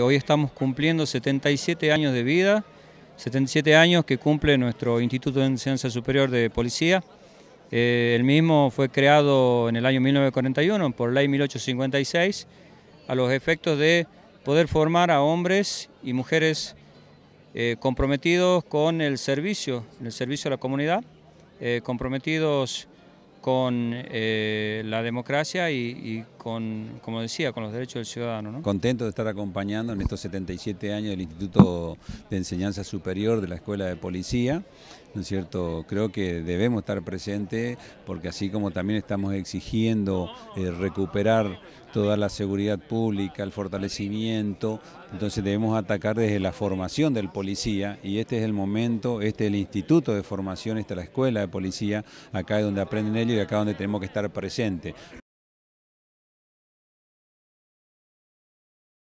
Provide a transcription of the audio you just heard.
Hoy estamos cumpliendo 77 años de vida, 77 años que cumple nuestro Instituto de Enseñanza Superior de Policía. Eh, el mismo fue creado en el año 1941 por ley 1856 a los efectos de poder formar a hombres y mujeres eh, comprometidos con el servicio, el servicio a la comunidad, eh, comprometidos con eh, la democracia y, con, como decía, con los derechos del ciudadano. Contento de estar acompañando en estos 77 años del Instituto de Enseñanza Superior de la Escuela de Policía, es cierto? Creo que debemos estar presentes porque así como también estamos exigiendo eh, recuperar toda la seguridad pública, el fortalecimiento, entonces debemos atacar desde la formación del policía y este es el momento, este es el instituto de formación, esta es la escuela de policía, acá es donde aprenden ellos y acá es donde tenemos que estar presentes.